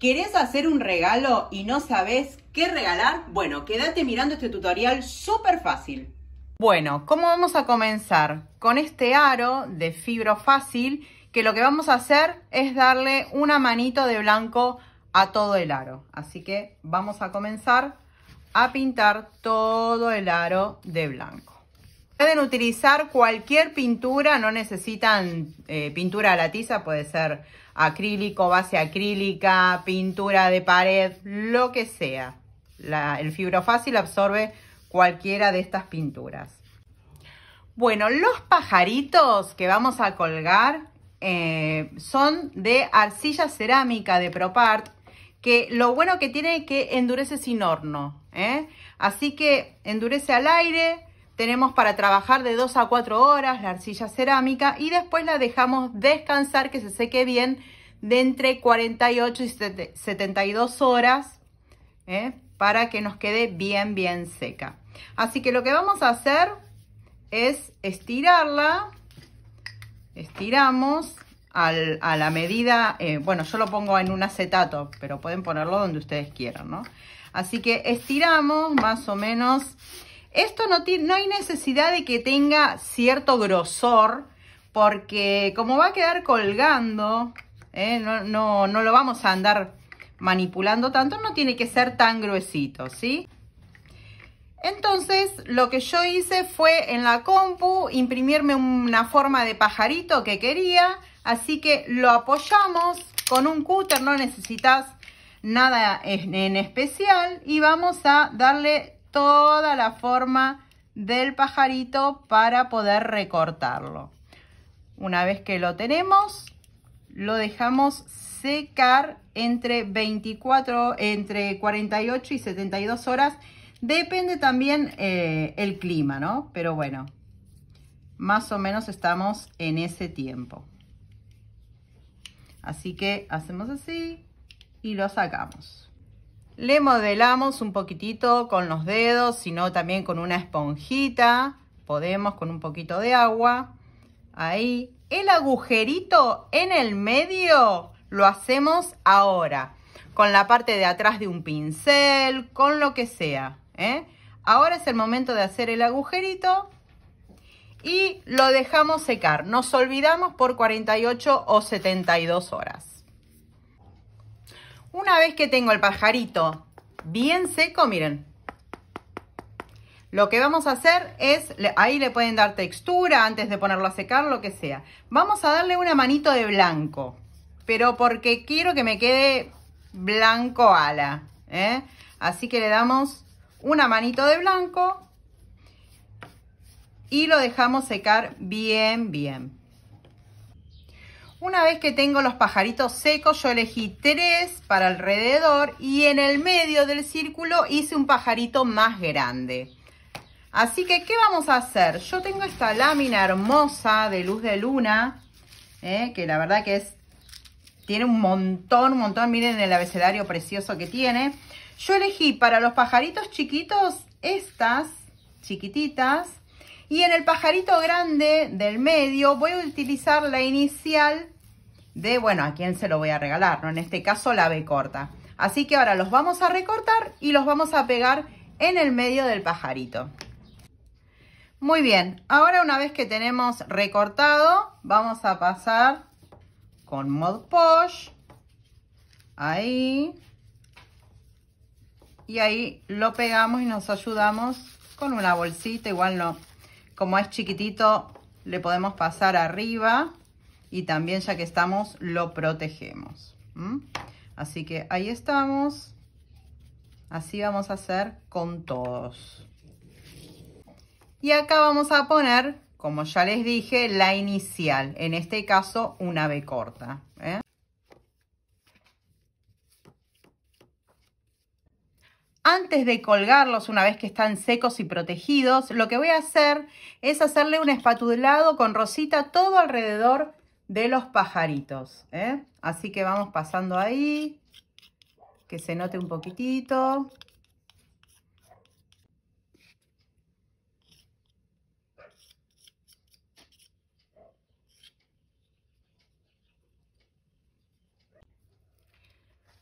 ¿Querés hacer un regalo y no sabes qué regalar? Bueno, quédate mirando este tutorial súper fácil. Bueno, ¿cómo vamos a comenzar? Con este aro de fibro fácil que lo que vamos a hacer es darle una manito de blanco a todo el aro. Así que vamos a comenzar a pintar todo el aro de blanco. Pueden utilizar cualquier pintura, no necesitan eh, pintura a la tiza, puede ser acrílico, base acrílica, pintura de pared, lo que sea. La, el fibrofácil absorbe cualquiera de estas pinturas. Bueno, los pajaritos que vamos a colgar eh, son de arcilla cerámica de Propart, que lo bueno que tiene es que endurece sin horno. ¿eh? Así que endurece al aire, tenemos para trabajar de 2 a 4 horas la arcilla cerámica y después la dejamos descansar, que se seque bien, de entre 48 y 72 horas ¿eh? para que nos quede bien, bien seca. Así que lo que vamos a hacer es estirarla, estiramos a la medida, eh, bueno, yo lo pongo en un acetato, pero pueden ponerlo donde ustedes quieran, ¿no? Así que estiramos más o menos esto no, no hay necesidad de que tenga cierto grosor, porque como va a quedar colgando, ¿eh? no, lo vamos a andar manipulando tanto, no tiene que ser tan gruesito, ¿sí? Entonces, lo que yo hice fue en la compu imprimirme una forma de pajarito que quería, así que lo apoyamos con un cúter, no necesitas nada en especial y vamos a darle toda la forma del pajarito para poder recortarlo. Una vez que lo tenemos, lo dejamos secar entre 24, entre 48 y 72 horas. Depende también eh, el clima, ¿no? Pero bueno, más o menos estamos en ese tiempo. Así que hacemos así y lo sacamos. Le modelamos un poquitito con los dedos, sino también con una esponjita. Podemos con un poquito de agua. Ahí. El agujerito en el medio lo hacemos ahora. Con la parte de atrás de un pincel, con lo que sea. ¿eh? Ahora es el momento de hacer el agujerito y lo dejamos secar. Nos olvidamos por 48 o 72 horas. Una vez que tengo el pajarito bien seco, miren, lo que vamos a hacer es, ahí le pueden dar textura antes de ponerlo a secar, lo que sea. Vamos a darle una manito de blanco, pero porque quiero que me quede blanco ala. ¿eh? Así que le damos una manito de blanco y lo dejamos secar bien, bien. Una vez que tengo los pajaritos secos, yo elegí tres para alrededor y en el medio del círculo hice un pajarito más grande. Así que, ¿qué vamos a hacer? Yo tengo esta lámina hermosa de luz de luna, eh, que la verdad que es tiene un montón, un montón. Miren el abecedario precioso que tiene. Yo elegí para los pajaritos chiquitos estas chiquititas y en el pajarito grande del medio voy a utilizar la inicial de, bueno, a quién se lo voy a regalar, ¿no? En este caso la B corta. Así que ahora los vamos a recortar y los vamos a pegar en el medio del pajarito. Muy bien, ahora una vez que tenemos recortado, vamos a pasar con Mod Posh. Ahí. Y ahí lo pegamos y nos ayudamos con una bolsita. Igual no, como es chiquitito, le podemos pasar arriba y también ya que estamos, lo protegemos. Así que ahí estamos. Así vamos a hacer con todos. Y acá vamos a poner, como ya les dije, la inicial. En este caso, una B corta. ¿eh? Antes de colgarlos, una vez que están secos y protegidos, lo que voy a hacer es hacerle un espatulado con rosita todo alrededor de los pajaritos. ¿eh? Así que vamos pasando ahí, que se note un poquitito.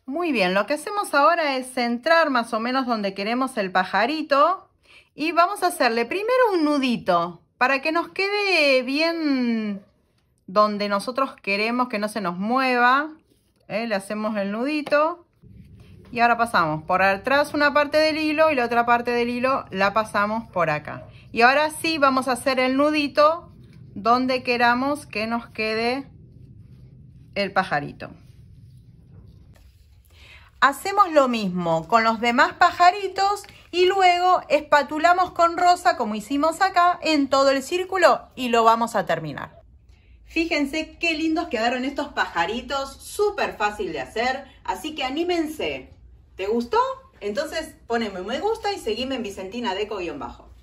Muy bien, lo que hacemos ahora es centrar más o menos donde queremos el pajarito y vamos a hacerle primero un nudito para que nos quede bien donde nosotros queremos que no se nos mueva. ¿eh? Le hacemos el nudito y ahora pasamos por atrás una parte del hilo y la otra parte del hilo la pasamos por acá. Y ahora sí vamos a hacer el nudito donde queramos que nos quede el pajarito hacemos lo mismo con los demás pajaritos y luego espatulamos con rosa como hicimos acá en todo el círculo y lo vamos a terminar. Fíjense qué lindos quedaron estos pajaritos, súper fácil de hacer, así que anímense. ¿Te gustó? Entonces poneme me gusta y seguime en Vicentina Deco-Bajo.